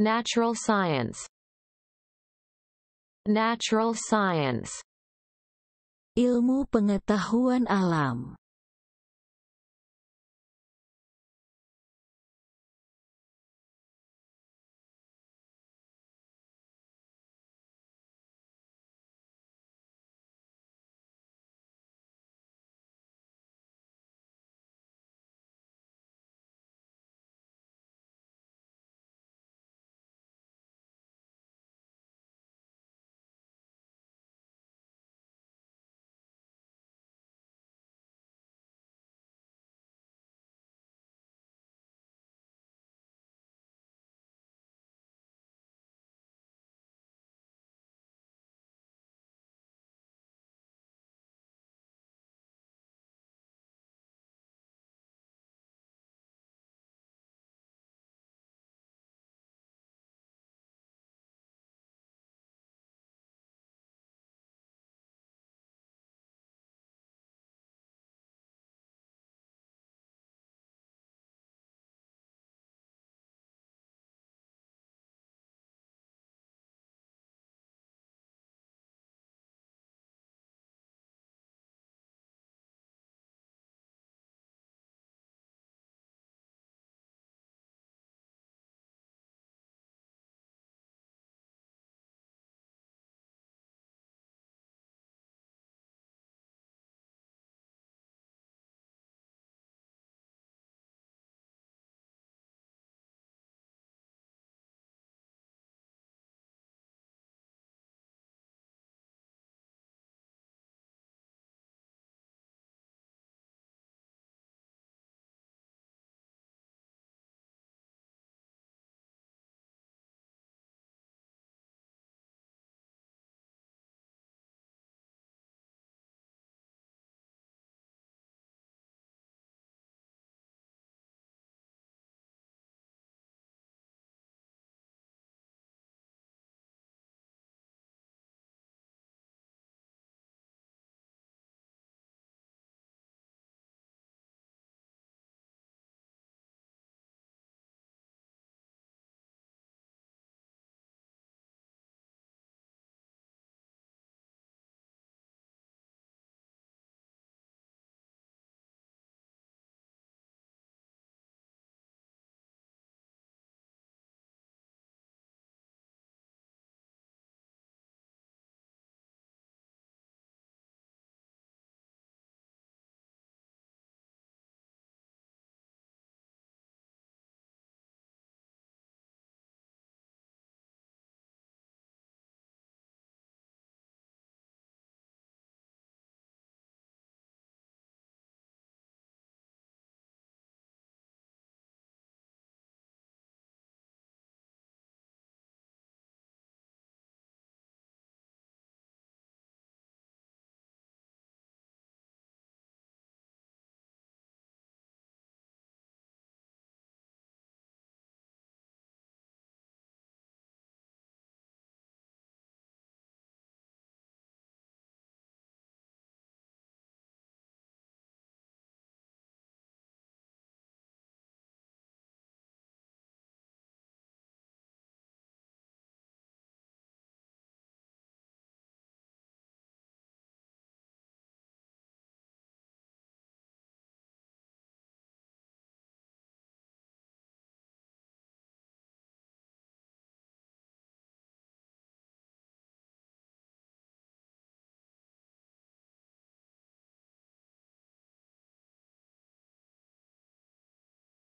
Natural science Natural science Ilmu pengetahuan alam